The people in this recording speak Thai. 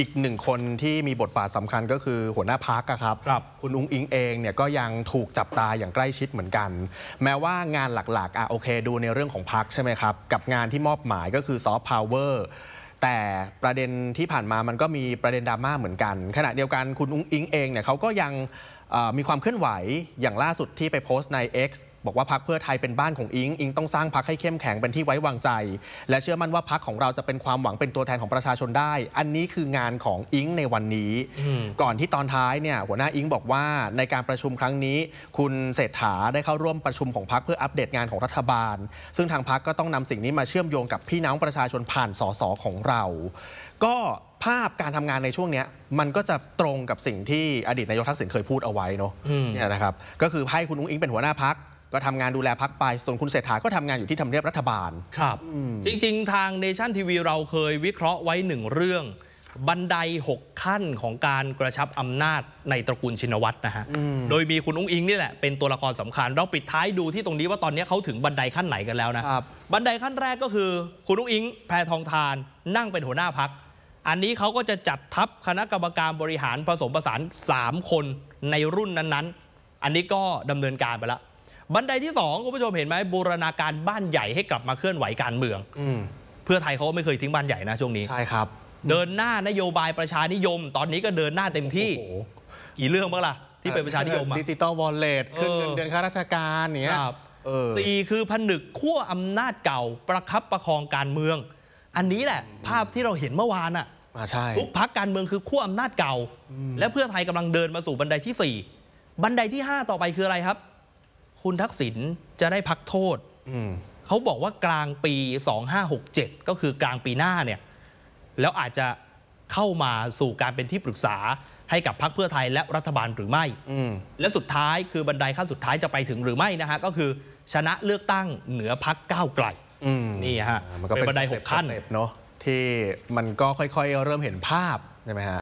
อีกหนึ่งคนที่มีบทบาทสำคัญก็คือหัวหน้าพักครับคบคุณอุ้งอิงเองเนี่ยก็ยังถูกจับตาอย่างใกล้ชิดเหมือนกัน แม้ว่างานหลักๆอ่ะโอเคดูในเรื่องของพักใช่ไหมครับ กับงานที่มอบหมายก็คือซอฟต์พาวเวอร์ แต่ประเด็นที่ผ่านมามันก็มีประเด็นดราม่าเหมือนกัน ขณะเดียวกันคุณอุ้งอิงเองเนี่ยเขาก็ยังมีความเคลื่อนไหวอย่างล่าสุดที่ไปโพสต์ใน X บอกว่าพักเพื่อไทยเป็นบ้านของอิง อิงต้องสร้างพักให้เข้มแข็งเป็นที่ไว้วางใจ และเชื่อมั่นว่าพักของเราจะเป็นความหวังเป็นตัวแทนของประชาชนได้ อันนี้คืองานของอิงในวันนี้ ก่อนที่ตอนท้ายเนี่ยหัวหน้าอิงบอกว่าในการประชุมครั้งนี้ คุณเศรษฐาได้เข้าร่วมประชุมของพักเพื่ออัปเดตงานของรัฐบาล ซึ่งทางพักก็ต้องนำสิ่งนี้มาเชื่อมโยงกับพี่น้องประชาชนผ่านสสของเรา ก็ภาพการทำงานในช่วงนี้มันก็จะตรงกับสิ่งที่อดีตนายกทักษิณเคยพูดเอาไว้เนาะเนี่ยนะครับ ก็คือให้คุณอุ้งอิงเป็นหัวหน้าพักก็ทำงานดูแลพักไป ส่วนคุณเศรษฐาก็ทำงานอยู่ที่ทำเนียบรัฐบาล ครับ จริงๆ ทางเนชั่นทีวีเราเคยวิเคราะห์ไว้หนึ่งเรื่อง บันได 6 ขั้นของการกระชับอำนาจในตระกูลชินวัตรนะฮะ โดยมีคุณ อุ้งอิงนี่แหละ เป็นตัวละครสำคัญ เราปิดท้ายดูที่ตรงนี้ว่าตอนนี้เขาถึงบันไดขั้นไหนกันแล้วนะบบันไดขั้นแรกก็คือคุณอุ้งอิงแพรทองทานนั่งเป็นหัวหน้าพัก อันนี้เขาก็จะจัดทัพคณะกรรมการบริหารผสมผสาน 3 คนในรุ่นนั้นๆ อันนี้ก็ดำเนินการไปแล้วบันไดที่2คุณผู้ชมเห็นไหมบูรณาการบ้านใหญ่ให้กลับมาเคลื่อนไหวการเมืองเพื่อไทยเขาไม่เคยทิ้งบ้านใหญ่นะช่วงนี้ ใช่ครับ เดินหน้านโยบายประชานิยม ตอนนี้ก็เดินหน้าเต็มที่กี่เรื่องบ้างล่ะ ที่เป็นประชานิยมดิจิตอลวอลเล็ตขึ้นเงินเดือนข้าราชการเนี้ยสี่คือผนึกขั้วอำนาจเก่าประคับประคองการเมือง อันนี้แหละ ภาพที่เราเห็นเมื่อวานอ่ะทุกพักการเมืองคือขั้วอำนาจเก่า และเพื่อไทยกำลังเดินมาสู่บันไดที่ 4 บันไดที่ 5 ต่อไปคืออะไรครับคุณทักษิณจะได้พักโทษ เขาบอกว่ากลางปี 2567 ก็คือกลางปีหน้าเนี่ย แล้วอาจจะเข้ามาสู่การเป็นที่ปรึกษาให้กับพักเพื่อไทยและรัฐบาลหรือไม่ และสุดท้ายคือบันไดขั้นสุดท้ายจะไปถึงหรือไม่นะฮะก็คือชนะเลือกตั้งเหนือพักเก้าวไกลนี่ฮะ เป็นบันไดหกขั้นเนาะที่มันก็ค่อยๆเริ่มเห็นภาพใช่ไหมฮะ